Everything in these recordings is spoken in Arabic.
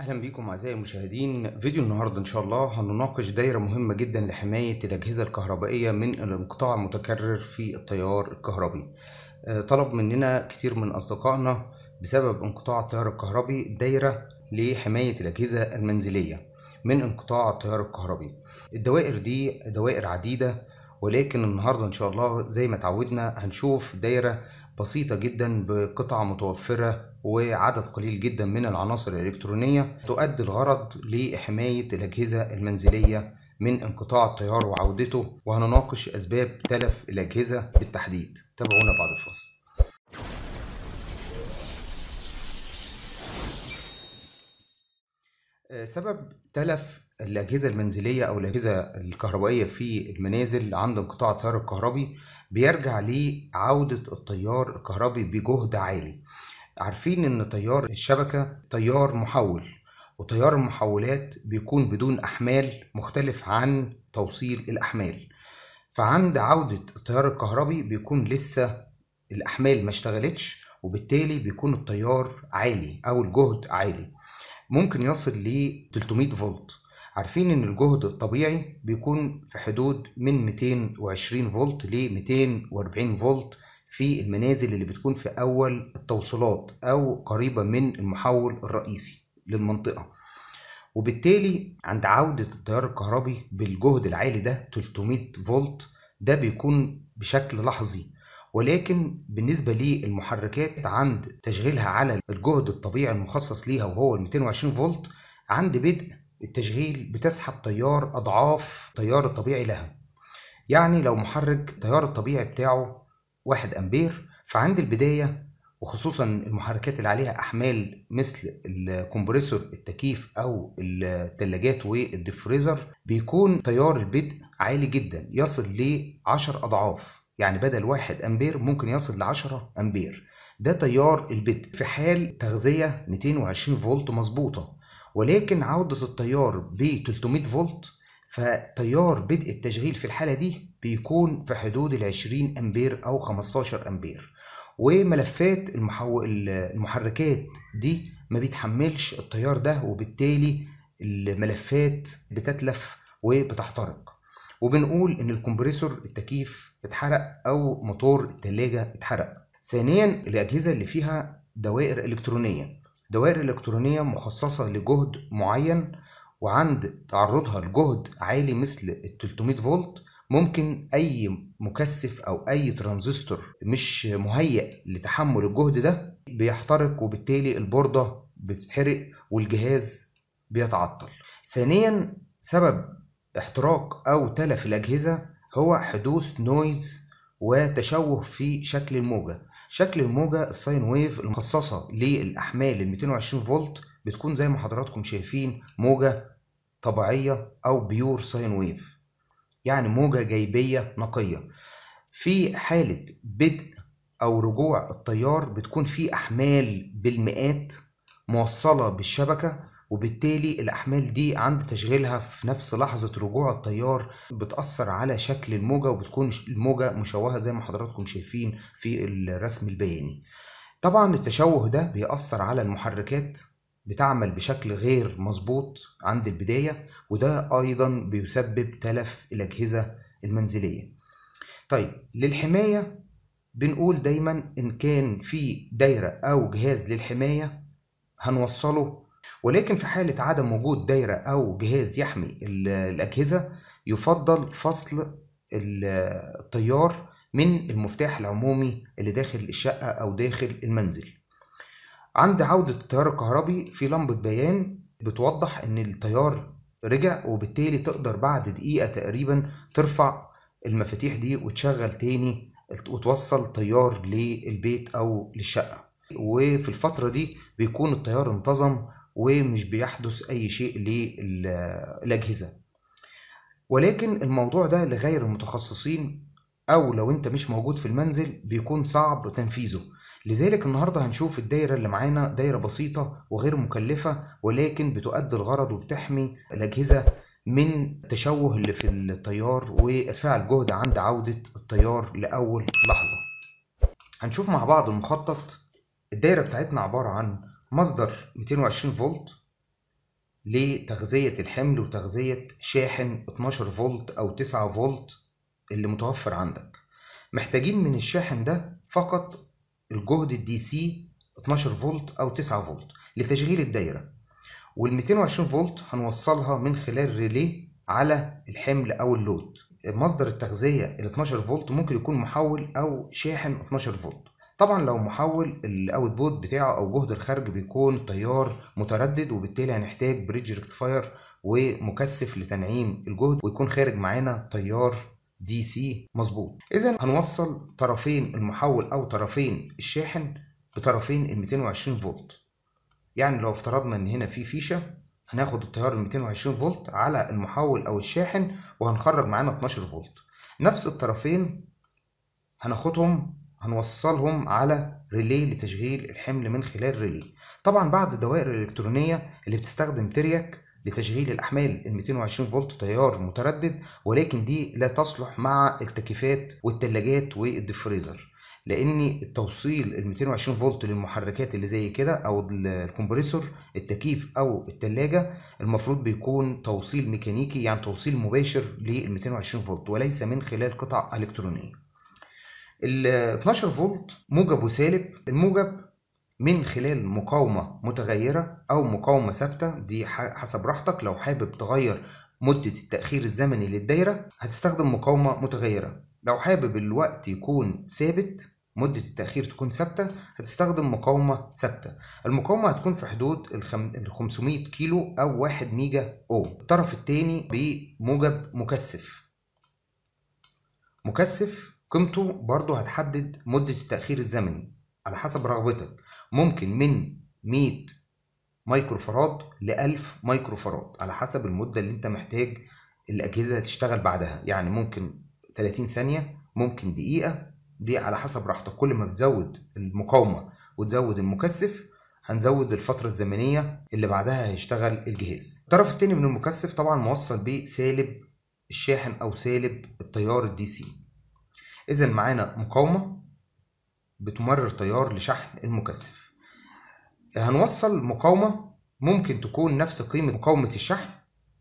اهلا بيكم اعزائي المشاهدين فيديو النهارده ان شاء الله هنناقش دايره مهمه جدا لحمايه الاجهزه الكهربائيه من الانقطاع المتكرر في التيار الكهربي آه، طلب مننا كتير من اصدقائنا بسبب انقطاع التيار الكهربي دايره لحمايه الاجهزه المنزليه من انقطاع التيار الكهربي الدوائر دي دوائر عديده ولكن النهارده ان شاء الله زي ما اتعودنا هنشوف دايره بسيطه جدا بقطع متوفره وعدد قليل جدا من العناصر الإلكترونية تؤدي الغرض لحماية الأجهزة المنزلية من انقطاع التيار وعودته وهنناقش أسباب تلف الأجهزة بالتحديد تابعونا بعد الفاصل آه، سبب تلف الأجهزة المنزلية أو الأجهزة الكهربائية في المنازل عند انقطاع التيار الكهربي بيرجع لعودة التيار الكهربي بجهد عالي عارفين ان تيار الشبكة تيار محول وتيار المحولات بيكون بدون أحمال مختلف عن توصيل الأحمال فعند عودة التيار الكهربي بيكون لسه الأحمال ما اشتغلتش وبالتالي بيكون التيار عالي أو الجهد عالي ممكن يصل ل 300 فولت عارفين ان الجهد الطبيعي بيكون في حدود من 220 فولت ل 240 فولت في المنازل اللي بتكون في أول التوصيلات أو قريبة من المحول الرئيسي للمنطقة وبالتالي عند عودة التيار الكهربي بالجهد العالي ده 300 فولت ده بيكون بشكل لحظي ولكن بالنسبة للمحركات عند تشغيلها على الجهد الطبيعي المخصص ليها وهو ال 220 فولت عند بدء التشغيل بتسحب تيار أضعاف التيار الطبيعي لها يعني لو محرك التيار الطبيعي بتاعه واحد أمبير فعند البداية وخصوصا المحركات اللي عليها أحمال مثل الكمبريسور التكييف أو الثلاجات والديفريزر بيكون تيار البدء عالي جدا يصل ل 10 أضعاف يعني بدل 1 أمبير ممكن يصل ل 10 أمبير ده تيار البدء في حال تغذية 220 فولت مظبوطة ولكن عودة التيار ب 300 فولت فتيار بدء التشغيل في الحالة دي بيكون في حدود ال 20 امبير او 15 امبير وملفات المحو... المحركات دي ما بيتحملش التيار ده وبالتالي الملفات بتتلف وبتحترق وبنقول ان الكمبريسور التكييف اتحرق او موتور التلاجة اتحرق ثانيا الاجهزة اللي فيها دوائر الكترونية دوائر الكترونية مخصصة لجهد معين وعند تعرضها لجهد عالي مثل ال 300 فولت ممكن أي مكثف أو أي ترانزستور مش مهيئ لتحمل الجهد ده بيحترق وبالتالي البوردة بتتحرق والجهاز بيتعطل ثانيا سبب احتراق أو تلف الأجهزة هو حدوث نويز وتشوه في شكل الموجة شكل الموجة الساين ويف المخصصة للأحمال ال 220 فولت بتكون زي ما حضراتكم شايفين موجة طبيعية أو بيور ساين ويف يعني موجة جيبيه نقية في حالة بدء أو رجوع التيار بتكون في أحمال بالمئات موصلة بالشبكة وبالتالي الأحمال دي عند تشغيلها في نفس لحظة رجوع التيار بتأثر على شكل الموجة وبتكون الموجة مشوهة زي ما حضراتكم شايفين في الرسم البياني طبعا التشوه ده بيأثر على المحركات بتعمل بشكل غير مظبوط عند البداية وده أيضا بيسبب تلف الأجهزة المنزلية طيب للحماية بنقول دايما إن كان في دايرة أو جهاز للحماية هنوصله ولكن في حالة عدم وجود دايرة أو جهاز يحمي الأجهزة يفضل فصل التيار من المفتاح العمومي اللي داخل الشقة أو داخل المنزل عند عودة التيار الكهربي في لمبة بيان بتوضح إن التيار رجع وبالتالي تقدر بعد دقيقة تقريبا ترفع المفاتيح دي وتشغل تاني وتوصل تيار للبيت أو للشقة وفي الفترة دي بيكون التيار انتظم ومش بيحدث أي شيء للأجهزة ولكن الموضوع ده لغير المتخصصين أو لو أنت مش موجود في المنزل بيكون صعب تنفيذه لذلك النهاردة هنشوف الدايرة اللي معانا دايرة بسيطة وغير مكلفة ولكن بتؤدي الغرض وبتحمي الأجهزة من تشوه اللي في التيار وادفاع الجهد عند عودة التيار لأول لحظة هنشوف مع بعض المخطط الدايرة بتاعتنا عبارة عن مصدر 220 فولت لتغذية الحمل وتغذية شاحن 12 فولت أو 9 فولت اللي متوفر عندك محتاجين من الشاحن ده فقط الجهد الدي سي 12 فولت او 9 فولت لتشغيل الدايره وال 220 فولت هنوصلها من خلال ريلي على الحمل او اللود مصدر التغذيه ال 12 فولت ممكن يكون محول او شاحن 12 فولت طبعا لو محول الاوتبوت بتاعه او جهد الخارج بيكون تيار متردد وبالتالي هنحتاج بريدج ريكتفاير ومكثف لتنعيم الجهد ويكون خارج معانا تيار دي سي مظبوط اذا هنوصل طرفين المحول او طرفين الشاحن بطرفين ال 220 فولت يعني لو افترضنا ان هنا في فيشه هناخد التيار ال 220 فولت على المحول او الشاحن وهنخرج معانا 12 فولت نفس الطرفين هناخدهم هنوصلهم على ريلي لتشغيل الحمل من خلال ريلي طبعا بعض الدوائر الالكترونيه اللي بتستخدم ترياك لتشغيل الأحمال ال 220 فولت تيار متردد ولكن دي لا تصلح مع التكييفات والتلاجات والديفريزر لان التوصيل ال 220 فولت للمحركات اللي زي كده او الكمبريسور التكييف او التلاجة المفروض بيكون توصيل ميكانيكي يعني توصيل مباشر لل 220 فولت وليس من خلال قطع الكترونيه ال 12 فولت موجب وسالب الموجب من خلال مقاومة متغيرة أو مقاومة ثابتة دي حسب راحتك لو حابب تغير مدة التأخير الزمني للدايرة هتستخدم مقاومة متغيرة لو حابب الوقت يكون ثابت مدة التأخير تكون ثابتة هتستخدم مقاومة ثابتة المقاومة هتكون في حدود ال 500 كيلو أو 1 ميجا أو الطرف الثاني بموجب مكثف مكثف قيمته برضه هتحدد مدة التأخير الزمني على حسب رغبتك ممكن من 100 مايكرو فراد ل 1000 مايكرو فراد على حسب المدة اللي انت محتاج الأجهزة تشتغل بعدها يعني ممكن 30 ثانية ممكن دقيقة دي على حسب راحتك كل ما بتزود المقاومة وتزود المكثف هنزود الفترة الزمنية اللي بعدها هيشتغل الجهاز الطرف التاني من المكثف طبعا موصل بسالب الشاحن أو سالب التيار الدي سي إذا معانا مقاومة بتمرر تيار لشحن المكثف هنوصل مقاومة ممكن تكون نفس قيمة مقاومة الشحن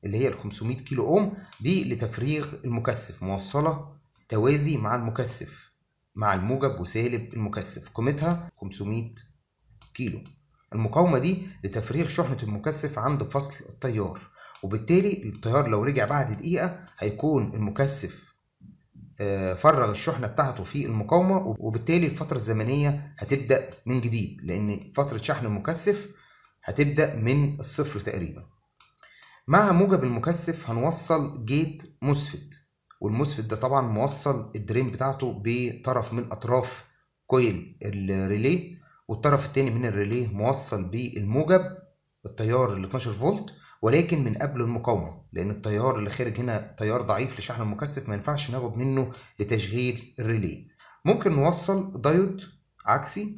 اللي هي ال 500 كيلو أوم دي لتفريغ المكثف موصلة توازي مع المكثف مع الموجب وسالب المكثف قيمتها 500 كيلو المقاومة دي لتفريغ شحنة المكثف عند فصل التيار وبالتالي التيار لو رجع بعد دقيقة هيكون المكثف آه، فرغ الشحنه بتاعته في المقاومه وبالتالي الفتره الزمنيه هتبدا من جديد لان فتره شحن المكثف هتبدا من الصفر تقريبا مع موجب المكثف هنوصل جيت مسفت والمسفت ده طبعا موصل الدرين بتاعته بطرف من اطراف كويل الريلي والطرف الثاني من الريلي موصل بالموجب التيار ال 12 فولت ولكن من قبل المقاومه لان التيار اللي خارج هنا تيار ضعيف لشحن مكثف ما ينفعش ناخد منه لتشغيل الريلي ممكن نوصل دايود عكسي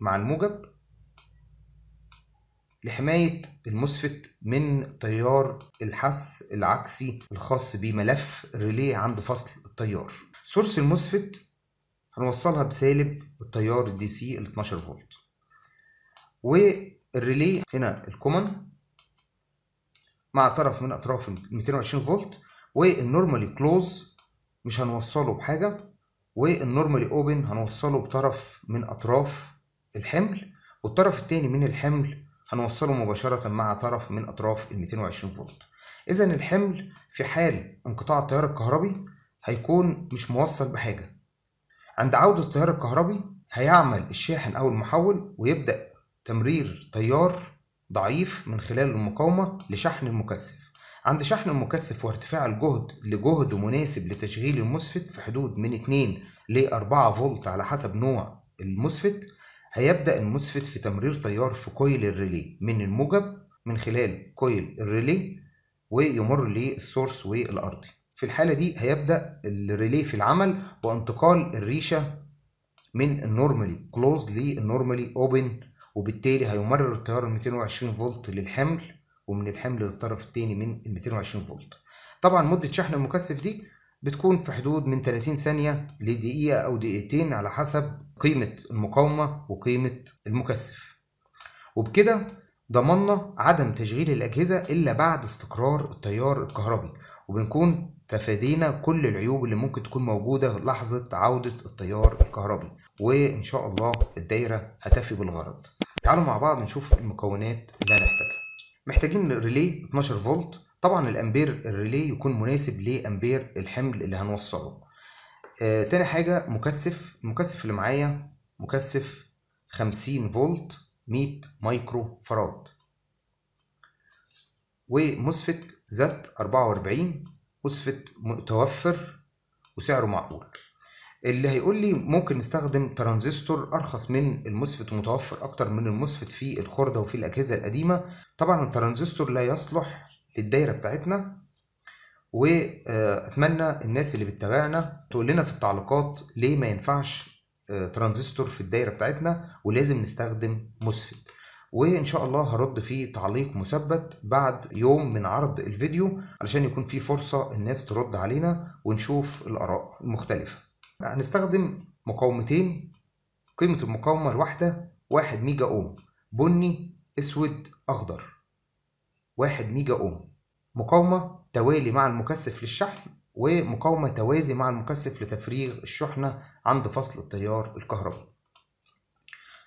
مع الموجب لحماية المسفت من تيار الحث العكسي الخاص بملف الريلي عند فصل التيار سورس المسفت هنوصلها بسالب التيار الدي سي ال 12 فولت والريلي هنا الكومن مع طرف من اطراف 220 فولت والنورمالي كلوز مش هنوصله بحاجه والنورمالي اوبن هنوصله بطرف من اطراف الحمل والطرف الثاني من الحمل هنوصله مباشره مع طرف من اطراف ال 220 فولت اذا الحمل في حال انقطاع التيار الكهربي هيكون مش موصل بحاجه عند عوده التيار الكهربي هيعمل الشاحن او المحول ويبدا تمرير تيار ضعيف من خلال المقاومة لشحن المكثف عند شحن المكثف وارتفاع الجهد لجهد مناسب لتشغيل المسفت في حدود من 2 ل 4 فولت على حسب نوع المسفت هيبدأ المسفت في تمرير تيار في كويل الريلي من الموجب من خلال كويل الريلي ويمر للسورس والأرضي في الحالة دي هيبدأ الريلي في العمل وانتقال الريشة من النورمالي كلوز للنورمالي اوبن وبالتالي هيمرر التيار ال 220 فولت للحمل ومن الحمل للطرف الثاني من ال 220 فولت طبعا مدة شحن المكثف دي بتكون في حدود من 30 ثانية لدقيقة أو دقيقتين على حسب قيمة المقاومة وقيمة المكثف وبكده ضمنا عدم تشغيل الأجهزة إلا بعد استقرار التيار الكهربي وبنكون تفادينا كل العيوب اللي ممكن تكون موجودة لحظة عودة التيار الكهربي وان شاء الله الدايره هتفي بالغرض تعالوا مع بعض نشوف المكونات اللي هنحتاجها محتاجين ريلي 12 فولت طبعا الامبير الريلي يكون مناسب لامبير الحمل اللي هنوصله آه تاني حاجه مكثف المكثف اللي معايا مكثف 50 فولت 100 مايكرو فراد ومسفت ذات 44 مسفت متوفر وسعره معقول اللي هيقول لي ممكن نستخدم ترانزستور ارخص من المسفت ومتوفر اكتر من المسفت في الخردة وفي الاجهزة القديمة طبعا الترانزستور لا يصلح للدايرة بتاعتنا واتمنى الناس اللي بتتابعنا تقول لنا في التعليقات ليه ما ينفعش آه، ترانزستور في الدايرة بتاعتنا ولازم نستخدم مسفت وان شاء الله هرد في تعليق مثبت بعد يوم من عرض الفيديو علشان يكون في فرصة الناس ترد علينا ونشوف الاراء المختلفة هنستخدم مقاومتين قيمة المقاومة الواحدة واحد ميجا أوم بني أسود أخضر واحد ميجا أوم مقاومة توالي مع المكثف للشحن ومقاومة توازي مع المكثف لتفريغ الشحنة عند فصل التيار الكهربي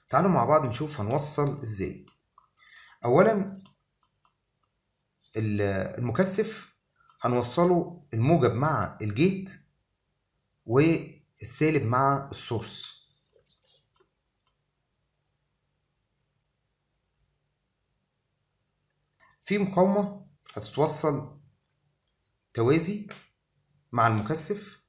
تعالوا مع بعض نشوف هنوصل ازاي اولا المكثف هنوصله الموجب مع الجيت و السالب مع السورس في مقاومة هتتوصل توازي مع المكثف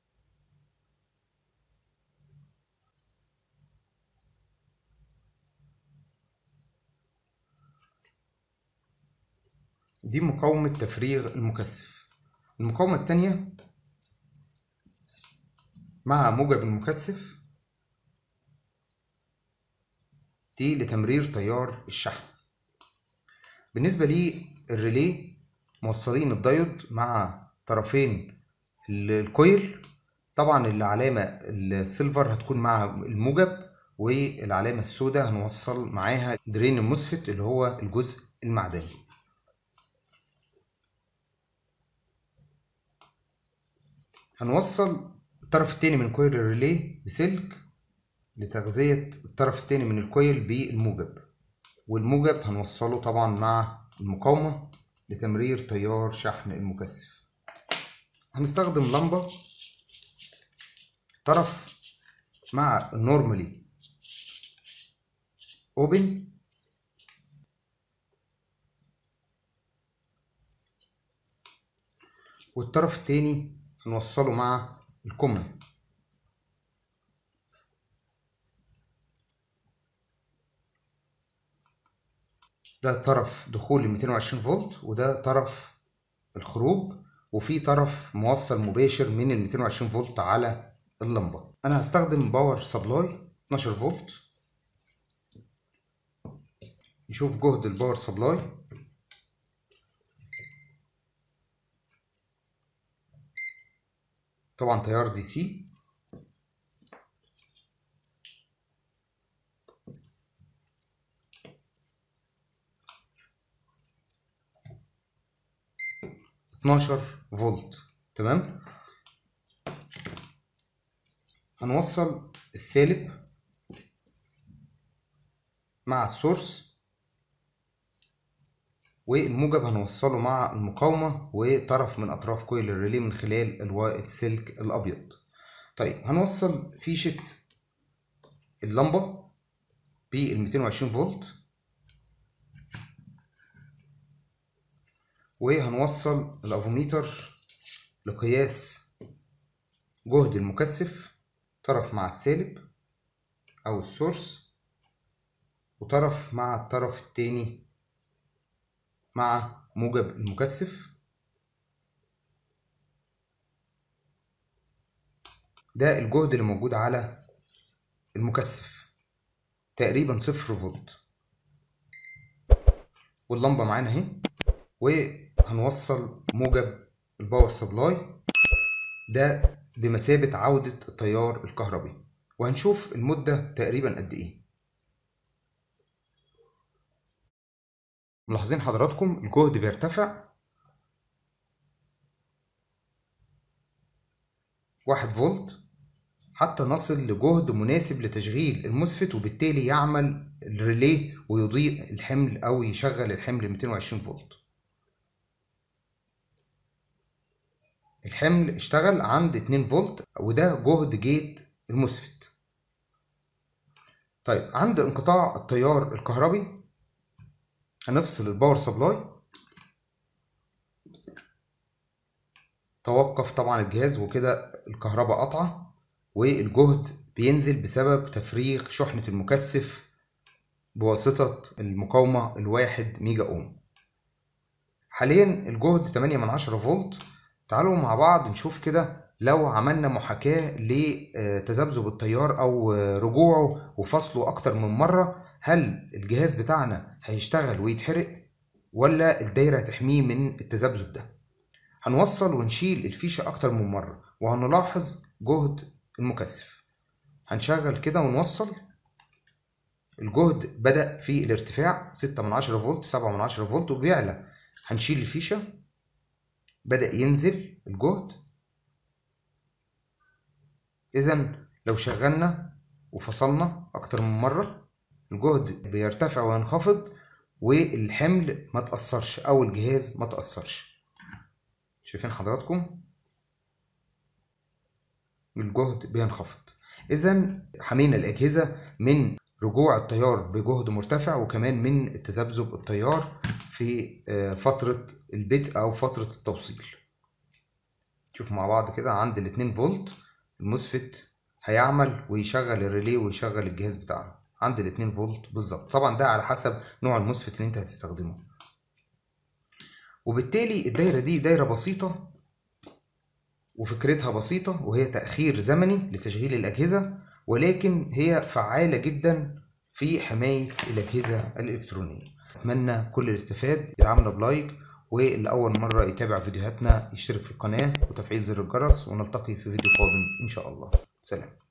دي مقاومة تفريغ المكثف المقاومة التانية مع موجب المكثف دي لتمرير تيار الشحن بالنسبة للريلي موصلين الدايود مع طرفين الكويل طبعا العلامة السيلفر هتكون مع الموجب والعلامة السوداء هنوصل معاها درين المسفت اللي هو الجزء المعدني هنوصل الطرف التاني من كويل الريلي بسلك لتغذية الطرف التاني من الكويل بالموجب والموجب هنوصله طبعا مع المقاومة لتمرير تيار شحن المكثف هنستخدم لمبة طرف مع النورمالي اوبن والطرف التاني هنوصله مع الكومن ده طرف دخول ال 220 فولت وده طرف الخروج وفي طرف موصل مباشر من ال 220 فولت على اللمبه انا هستخدم باور سبلاي 12 فولت نشوف جهد الباور سبلاي طبعا تيار دي سي اتناشر فولت تمام هنوصل السالب مع السورس والموجب هنوصله مع المقاومة وطرف من أطراف كويل الريلي من خلال السلك الأبيض طيب هنوصل فيشة اللمبة بالـ 220 فولت وهنوصل الافوميتر لقياس جهد المكثف طرف مع السالب او السورس وطرف مع الطرف التاني مع موجب المكثف ده الجهد اللي موجود على المكثف تقريبا صفر فولت واللمبه معانا اهي وهنوصل موجب الباور سبلاي ده بمثابه عوده التيار الكهربي وهنشوف المده تقريبا قد ايه ملاحظين حضراتكم الجهد بيرتفع واحد فولت حتى نصل لجهد مناسب لتشغيل المسفت وبالتالي يعمل الريلي ويضيء الحمل او يشغل الحمل 220 فولت الحمل اشتغل عند 2 فولت وده جهد جيت المسفت طيب عند انقطاع التيار الكهربي هنفصل الباور سبلاي توقف طبعا الجهاز وكده الكهرباء قطعة والجهد بينزل بسبب تفريغ شحنة المكثف بواسطة المقاومة الواحد ميجا اوم حاليا الجهد 8 من 10 فولت تعالوا مع بعض نشوف كده لو عملنا محاكاة لتذبذب التيار او رجوعه وفصله اكتر من مرة هل الجهاز بتاعنا هيشتغل ويتحرق ولا الدايرة هتحميه من التذبذب ده هنوصل ونشيل الفيشة أكتر من مرة وهنلاحظ جهد المكثف هنشغل كده ونوصل الجهد بدأ في الارتفاع ستة من عشرة فولت سبعة من عشرة فولت وبيعلى هنشيل الفيشة بدأ ينزل الجهد إذا لو شغلنا وفصلنا أكتر من مرة الجهد بيرتفع وينخفض والحمل ما تأثرش أو الجهاز ما تأثرش شايفين حضراتكم الجهد بينخفض إذا حمينا الأجهزة من رجوع التيار بجهد مرتفع وكمان من تذبذب التيار في آه، فترة البدء أو فترة التوصيل شوف مع بعض كده عند الاتنين فولت المسفت هيعمل ويشغل الريلي ويشغل الجهاز بتاعنا عند ال 2 فولت بالظبط طبعا ده على حسب نوع المسفت اللي انت هتستخدمه وبالتالي الدايره دي دايره بسيطه وفكرتها بسيطه وهي تاخير زمني لتشغيل الاجهزه ولكن هي فعاله جدا في حمايه الاجهزه الالكترونيه اتمنى كل الاستفاد يدعمنا بلايك واللي اول مره يتابع فيديوهاتنا يشترك في القناه وتفعيل زر الجرس ونلتقي في فيديو قادم ان شاء الله سلام